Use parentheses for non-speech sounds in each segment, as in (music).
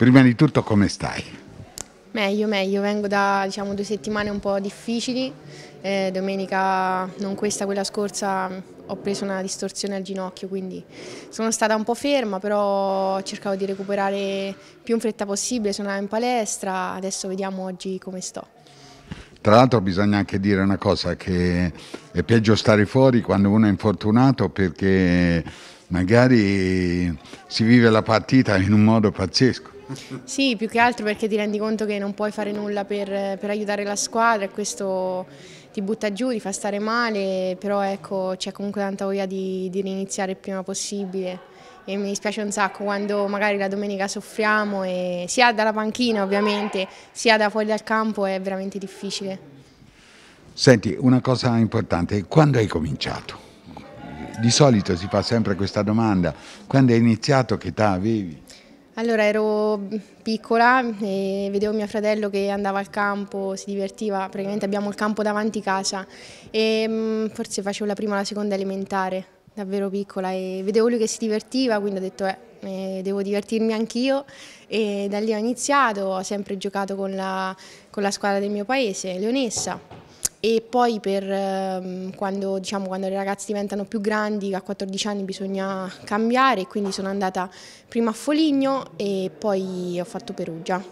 Prima di tutto come stai? Meglio, meglio, vengo da diciamo, due settimane un po' difficili, eh, domenica, non questa, quella scorsa, ho preso una distorsione al ginocchio, quindi sono stata un po' ferma, però cercavo di recuperare più in fretta possibile, sono andata in palestra, adesso vediamo oggi come sto. Tra l'altro bisogna anche dire una cosa, che è peggio stare fuori quando uno è infortunato perché magari si vive la partita in un modo pazzesco. Sì, più che altro perché ti rendi conto che non puoi fare nulla per, per aiutare la squadra e questo ti butta giù, ti fa stare male, però ecco c'è comunque tanta voglia di, di riniziare il prima possibile e mi dispiace un sacco quando magari la domenica soffriamo e sia dalla panchina ovviamente sia da fuori dal campo è veramente difficile. Senti, una cosa importante, quando hai cominciato? Di solito si fa sempre questa domanda, quando hai iniziato che età avevi? Allora ero piccola e vedevo mio fratello che andava al campo, si divertiva, praticamente abbiamo il campo davanti casa e mm, forse facevo la prima o la seconda elementare, davvero piccola e vedevo lui che si divertiva quindi ho detto eh, eh, devo divertirmi anch'io e da lì ho iniziato, ho sempre giocato con la, con la squadra del mio paese, Leonessa e poi per ehm, quando, diciamo, quando le ragazze diventano più grandi, a 14 anni bisogna cambiare, quindi sono andata prima a Foligno e poi ho fatto Perugia.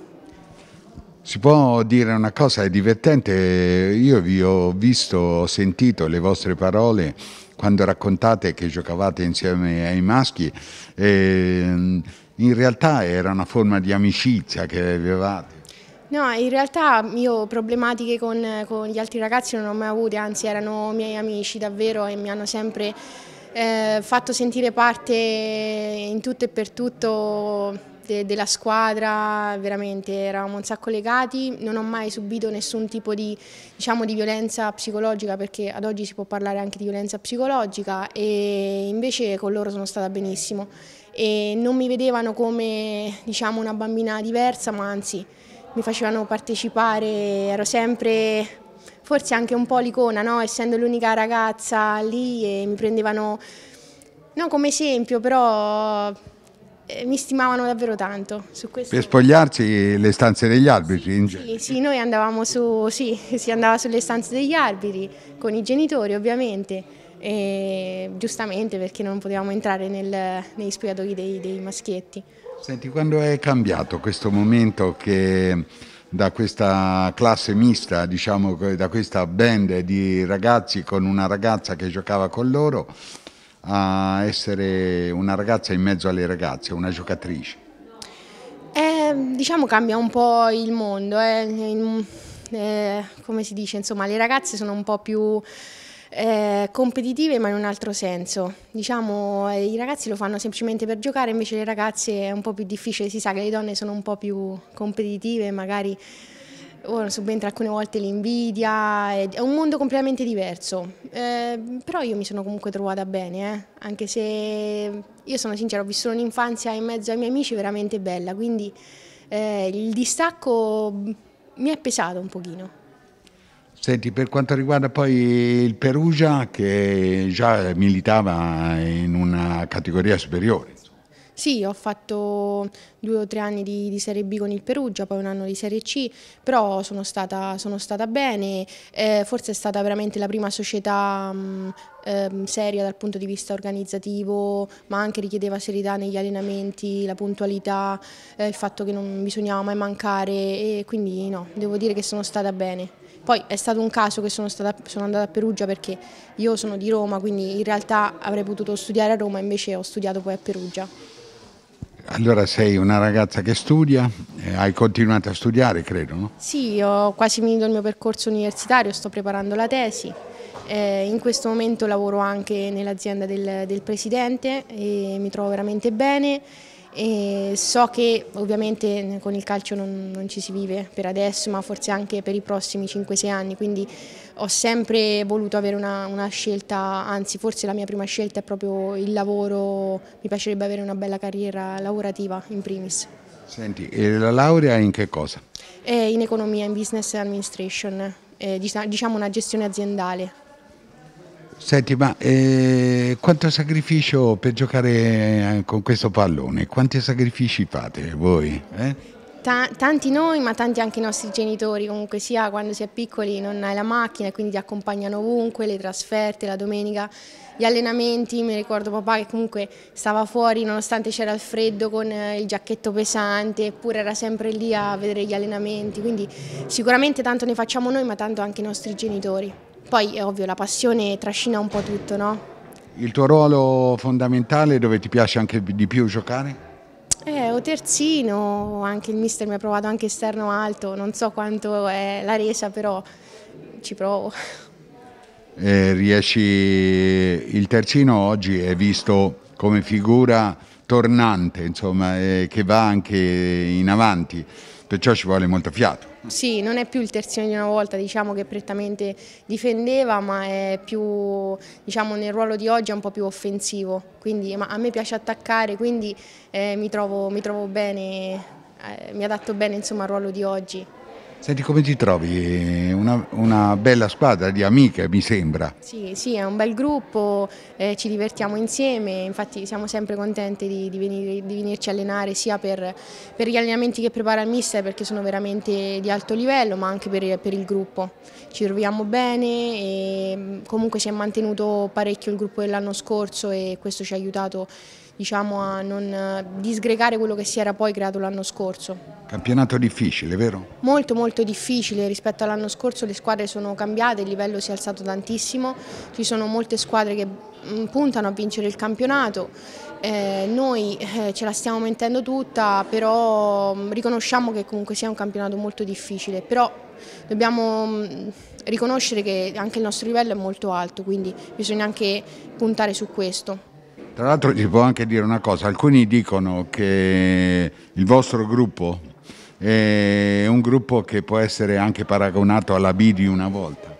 Si può dire una cosa, è divertente, io vi ho visto, ho sentito le vostre parole quando raccontate che giocavate insieme ai maschi, mm, in realtà era una forma di amicizia che avevate. No, in realtà io problematiche con, con gli altri ragazzi non ho mai avute, anzi erano miei amici davvero e mi hanno sempre eh, fatto sentire parte in tutto e per tutto de, della squadra, veramente eravamo un sacco legati, non ho mai subito nessun tipo di, diciamo, di violenza psicologica perché ad oggi si può parlare anche di violenza psicologica e invece con loro sono stata benissimo e non mi vedevano come diciamo, una bambina diversa ma anzi mi facevano partecipare, ero sempre forse anche un po' l'icona, no? essendo l'unica ragazza lì e mi prendevano, non come esempio, però eh, mi stimavano davvero tanto. Per spogliarci le stanze degli arbitri? Sì, sì, sì noi andavamo su, sì, (laughs) si andava sulle stanze degli arbitri, con i genitori ovviamente, e, giustamente perché non potevamo entrare nel, negli spogliatoi dei, dei maschietti. Senti, quando è cambiato questo momento che da questa classe mista, diciamo, da questa band di ragazzi con una ragazza che giocava con loro, a essere una ragazza in mezzo alle ragazze, una giocatrice? Eh, diciamo cambia un po' il mondo, eh. Eh, come si dice, insomma, le ragazze sono un po' più eh, competitive ma in un altro senso. Diciamo eh, i ragazzi lo fanno semplicemente per giocare, invece le ragazze è un po' più difficile, si sa che le donne sono un po' più competitive, magari oh, subentra alcune volte l'invidia, è un mondo completamente diverso. Eh, però io mi sono comunque trovata bene, eh? anche se io sono sincera, ho vissuto un'infanzia in mezzo ai miei amici veramente bella, quindi eh, il distacco mi è pesato un pochino. Senti, per quanto riguarda poi il Perugia, che già militava in una categoria superiore. Sì, ho fatto due o tre anni di, di, Serie B con il Perugia, poi un anno di Serie C, però sono stata, sono stata bene, eh, forse è stata veramente la prima società mh, mm, ehm, seria dal punto di vista organizzativo, ma anche richiedeva serietà negli allenamenti, la puntualità, eh, il fatto che non bisognava mai mancare e quindi no, devo dire che sono stata bene. Poi è stato un caso che sono, stata, sono andata a Perugia perché io sono di Roma, quindi in realtà avrei potuto studiare a Roma, invece ho studiato poi a Perugia. Allora sei una ragazza che studia, eh, hai continuato a studiare credo, no? Sì, ho quasi finito il mio percorso universitario, sto preparando la tesi. Eh, in questo momento lavoro anche nell'azienda del, del Presidente e mi trovo veramente bene e so che ovviamente con il calcio non, non, ci si vive per adesso, ma forse anche per i prossimi 5-6 anni, quindi ho sempre voluto avere una, una, scelta, anzi forse la mia prima scelta è proprio il lavoro, mi piacerebbe avere una bella carriera lavorativa in primis. Senti, la laurea in che cosa? È in economia, in business administration, diciamo una gestione aziendale. Senti, ma eh, quanto sacrificio per giocare eh, con questo pallone? Quanti sacrifici fate voi? Eh? tanti noi, ma tanti anche i nostri genitori, comunque sia quando si è piccoli non hai la macchina, quindi ti accompagnano ovunque, le trasferte, la domenica, gli allenamenti, mi ricordo papà che comunque stava fuori nonostante c'era il freddo con eh, il giacchetto pesante, eppure era sempre lì a vedere gli allenamenti, quindi sicuramente tanto ne facciamo noi, ma tanto anche i nostri genitori. Poi è ovvio, la passione trascina un po' tutto, no? Il tuo ruolo fondamentale dove ti piace anche di più giocare? Eh, o terzino, anche il mister mi ha provato anche esterno alto, non so quanto è la resa, però ci provo. Eh, riesci, il terzino oggi è visto come figura tornante, insomma, eh, che va anche in avanti perciò ci vuole molto fiato. Sì, non è più il terzino di una volta diciamo, che prettamente difendeva, ma è più, diciamo, nel ruolo di oggi è un po' più offensivo, quindi, a me piace attaccare, quindi eh, mi, trovo, mi, trovo, bene, eh, mi adatto bene insomma, al ruolo di oggi. Senti, come ti trovi? Una, una, bella squadra di amiche, mi sembra. Sì, sì è un bel gruppo, eh, ci divertiamo insieme, infatti siamo sempre contenti di, di, venire, di venirci a allenare sia per, per, gli allenamenti che prepara il mister perché sono veramente di alto livello, ma anche per, per il gruppo. Ci troviamo bene e mm, comunque si è mantenuto parecchio il gruppo dell'anno scorso e questo ci ha aiutato diciamo, a non eh, disgregare quello che si era poi creato l'anno scorso. Campionato difficile, vero? Molto molto difficile rispetto all'anno scorso, le squadre sono cambiate, il livello si è alzato tantissimo, ci sono molte squadre che mm, puntano a vincere il campionato, eh, noi eh, ce la stiamo mentendo tutta, però mh, mm, riconosciamo che comunque sia un campionato molto difficile, però dobbiamo mh, mm, riconoscere che anche il nostro livello è molto alto, quindi bisogna anche puntare su questo. Tra l'altro ci può anche dire una cosa, alcuni dicono che il vostro gruppo è un gruppo che può essere anche paragonato alla B di una volta.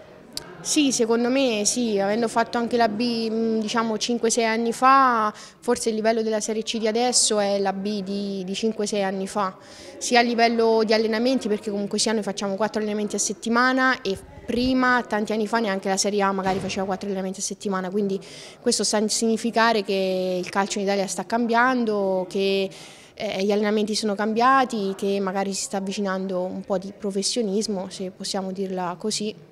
Sì, secondo me sì, avendo fatto anche la B diciamo 5-6 anni fa, forse il livello della Serie C di adesso è la B di, di 5-6 anni fa, sia a livello di allenamenti perché comunque sia noi facciamo 4 allenamenti a settimana e prima, tanti anni fa, neanche la Serie A magari faceva 4 allenamenti a settimana, quindi questo sta a significare che il calcio in Italia sta cambiando, che eh, gli allenamenti sono cambiati, che magari si sta avvicinando un po' di professionismo, se possiamo dirla così.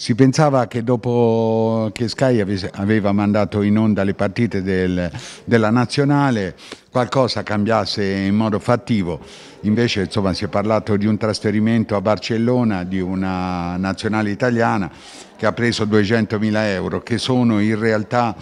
Si pensava che dopo che Sky aveva mandato in onda le partite del, della nazionale qualcosa cambiasse in modo fattivo, invece insomma, si è parlato di un trasferimento a Barcellona di una nazionale italiana che ha preso 200.000 euro, che sono in realtà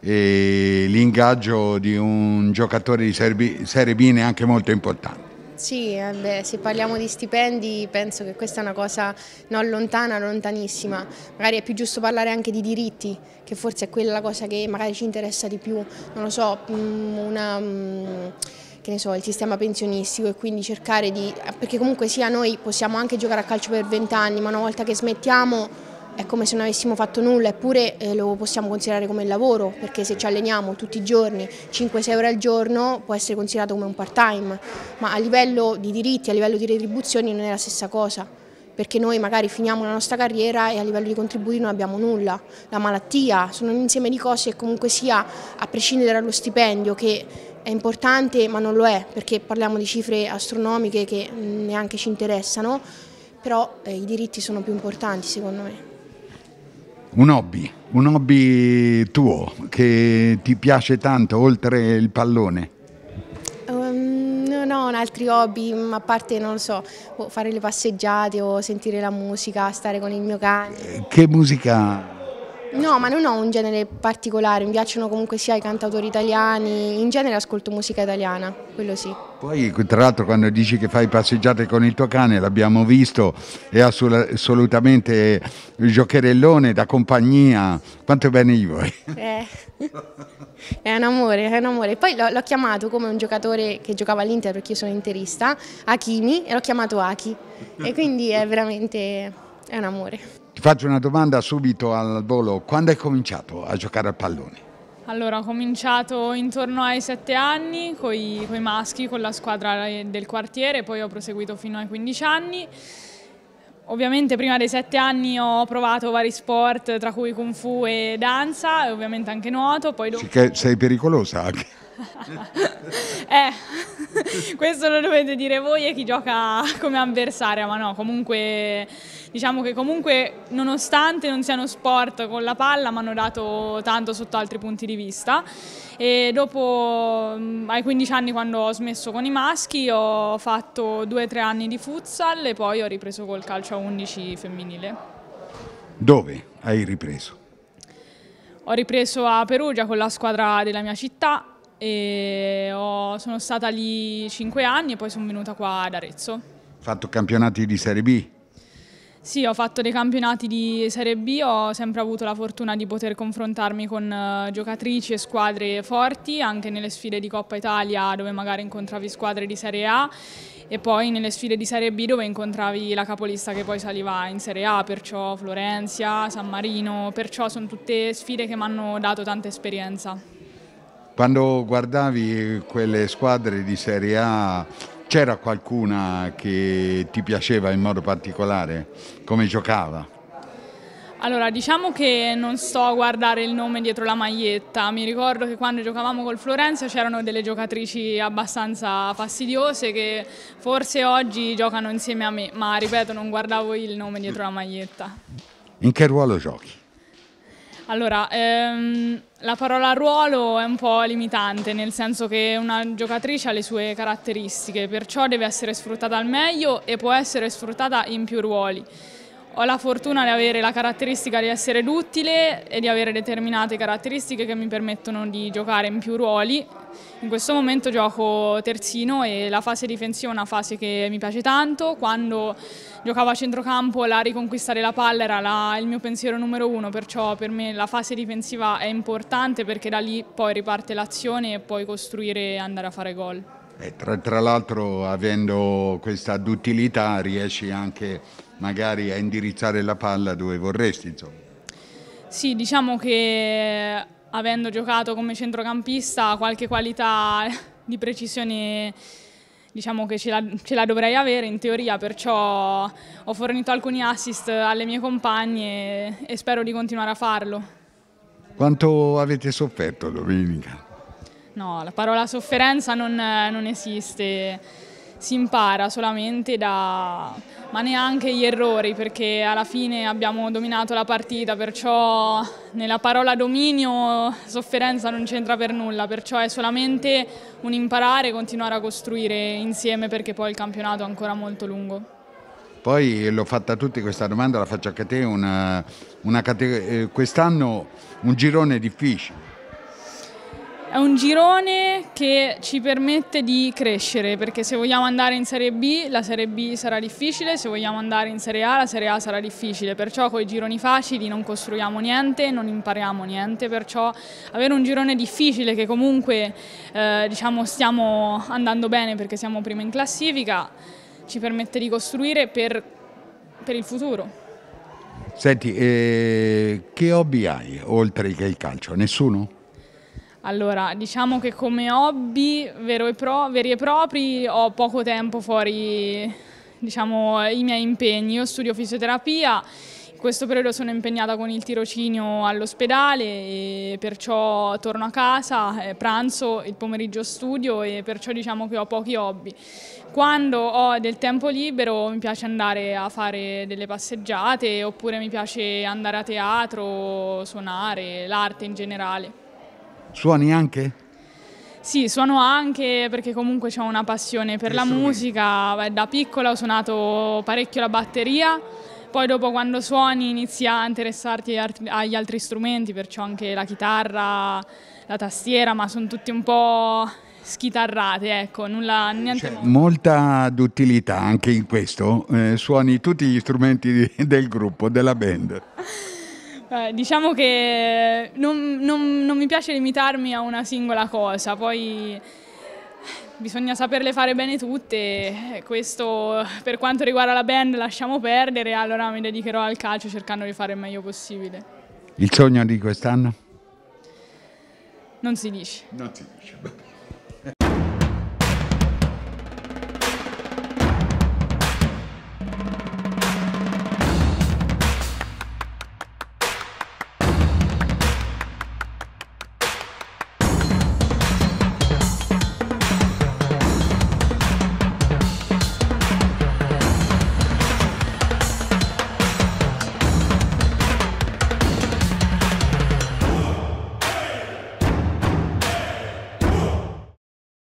eh, l'ingaggio di un giocatore di Serie B neanche molto importante. Sì, eh beh, se parliamo di stipendi penso che questa è una cosa non lontana, lontanissima. Magari è più giusto parlare anche di diritti, che forse è quella cosa che magari ci interessa di più. Non lo so, mm, una, mm, so il sistema pensionistico e quindi cercare di... Perché comunque sia noi possiamo anche giocare a calcio per vent'anni, ma una volta che smettiamo è come se non avessimo fatto nulla, eppure eh, lo possiamo considerare come il lavoro, perché se ci alleniamo tutti i giorni, 5-6 ore al giorno, può essere considerato come un part-time, ma a livello di diritti, a livello di retribuzioni non è la stessa cosa, perché noi magari finiamo la nostra carriera e a livello di contributi non abbiamo nulla, la malattia, sono un insieme di cose che comunque sia, a prescindere dallo stipendio, che è importante ma non lo è, perché parliamo di cifre astronomiche che mm, neanche ci interessano, però eh, i diritti sono più importanti secondo me un hobby, un hobby tuo che ti piace tanto oltre il pallone? Um, ehm, non ho altri hobby, mm, a parte, non so, boh, fare le passeggiate o sentire la musica, stare con il mio cane. Eh, che musica? No, ma non ho un genere particolare, mi piacciono comunque sia i cantautori italiani, in genere ascolto musica italiana, quello sì. Poi tra l'altro quando dici che fai passeggiate con il tuo cane, l'abbiamo visto, è assolutamente giocherellone da compagnia, quanto è bene gli vuoi? Eh. (laughs) È un amore, è un amore. Poi l'ho chiamato come un giocatore che giocava all'Inter perché io sono interista, Akimi, e l'ho chiamato Aki. E quindi è veramente è un amore. Ti faccio una domanda subito al volo. Quando hai cominciato a giocare al pallone? Allora, ho cominciato intorno ai sette anni con i maschi, con la squadra eh, del quartiere, poi ho proseguito fino ai 15 anni. Ovviamente prima dei sette anni ho provato vari sport, tra cui kung fu e danza, e ovviamente anche nuoto. Poi dopo... Sei pericolosa anche. (laughs) eh, (laughs) questo lo dovete dire voi e chi gioca come avversaria, ma no, comunque diciamo che comunque nonostante non siano sport con la palla mi hanno dato tanto sotto altri punti di vista e dopo mm, ai 15 anni quando ho smesso con i maschi ho fatto 2-3 anni di futsal e poi ho ripreso col calcio a 11 femminile. Dove hai ripreso? Ho ripreso a Perugia con la squadra della mia città ho, sono stata lì 5 anni e poi sono venuta qua ad Arezzo. fatto campionati di Serie B? Sì, ho fatto dei campionati di Serie B, ho sempre avuto la fortuna di poter confrontarmi con eh, giocatrici e squadre forti, anche nelle sfide di Coppa Italia dove magari incontravi squadre di Serie A e poi nelle sfide di Serie B dove incontravi la capolista che poi saliva in Serie A, perciò Florenzia, San Marino, perciò sono tutte sfide che mi hanno dato tanta esperienza. Quando guardavi quelle squadre di Serie A c'era qualcuna che ti piaceva in modo particolare? Come giocava? Allora, diciamo che non sto a guardare il nome dietro la maglietta. Mi ricordo che quando giocavamo col Florenza c'erano delle giocatrici abbastanza fastidiose che forse oggi giocano insieme a me, ma ripeto, non guardavo il nome dietro la maglietta. In che ruolo giochi? Allora, ehm, la parola ruolo è un po' limitante, nel senso che una giocatrice ha le sue caratteristiche, perciò deve essere sfruttata al meglio e può essere sfruttata in più ruoli. Ho la fortuna di avere la caratteristica di essere duttile e di avere determinate caratteristiche che mi permettono di giocare in più ruoli. In questo momento gioco terzino e la fase difensiva è una fase che mi piace tanto. Quando giocavo a centrocampo la riconquista della palla era la, il mio pensiero numero uno, perciò per me la fase difensiva è importante perché da lì poi riparte l'azione e puoi costruire e andare a fare gol. E eh, tra, tra l'altro avendo questa duttilità riesci anche magari a indirizzare la palla dove vorresti. Insomma. Sì, diciamo che eh, avendo giocato come centrocampista qualche qualità eh, di precisione diciamo che ce la, ce la, dovrei avere in teoria, perciò ho fornito alcuni assist alle mie compagne e, spero di continuare a farlo. Quanto avete sofferto domenica? No, la parola sofferenza non, non esiste si impara solamente da, ma neanche gli errori perché alla fine abbiamo dominato la partita, perciò nella parola dominio sofferenza non c'entra per nulla, perciò è solamente un imparare e continuare a costruire insieme perché poi il campionato è ancora molto lungo. Poi l'ho fatta a tutti questa domanda, la faccio anche a te, eh, quest'anno un girone difficile è un girone che ci permette di crescere perché se vogliamo andare in Serie B la Serie B sarà difficile, se vogliamo andare in Serie A la Serie A sarà difficile, perciò con i gironi facili non costruiamo niente, non impariamo niente, perciò avere un girone difficile che comunque eh, diciamo stiamo andando bene perché siamo prima in classifica ci permette di costruire per, per il futuro. Senti, eh, che hobby hai oltre che il calcio? Nessuno? Allora, diciamo che come hobby e pro, veri e propri ho poco tempo fuori diciamo, i miei impegni. Io studio fisioterapia, in questo periodo sono impegnata con il tirocinio all'ospedale e perciò torno a casa, eh, pranzo, il pomeriggio studio e perciò diciamo che ho pochi hobby. Quando ho del tempo libero mi piace andare a fare delle passeggiate oppure mi piace andare a teatro, suonare, l'arte in generale. Suoni anche? Sì, suono anche perché comunque ho una passione per e la suoni. musica. Beh, da piccola ho suonato parecchio la batteria, poi dopo quando suoni inizi a interessarti agli altri strumenti, perciò anche la chitarra, la tastiera, ma sono tutti un po' schitarrate, ecco, nulla, niente. C'è molta d'utilità anche in questo, eh, suoni tutti gli strumenti del gruppo, della band. (laughs) Eh, diciamo che non, non, non mi piace limitarmi a una singola cosa, poi eh, bisogna saperle fare bene tutte, eh, questo per quanto riguarda la band lasciamo perdere, allora mi dedicherò al calcio cercando di fare il meglio possibile. Il sogno di quest'anno? Non si dice. Non si dice.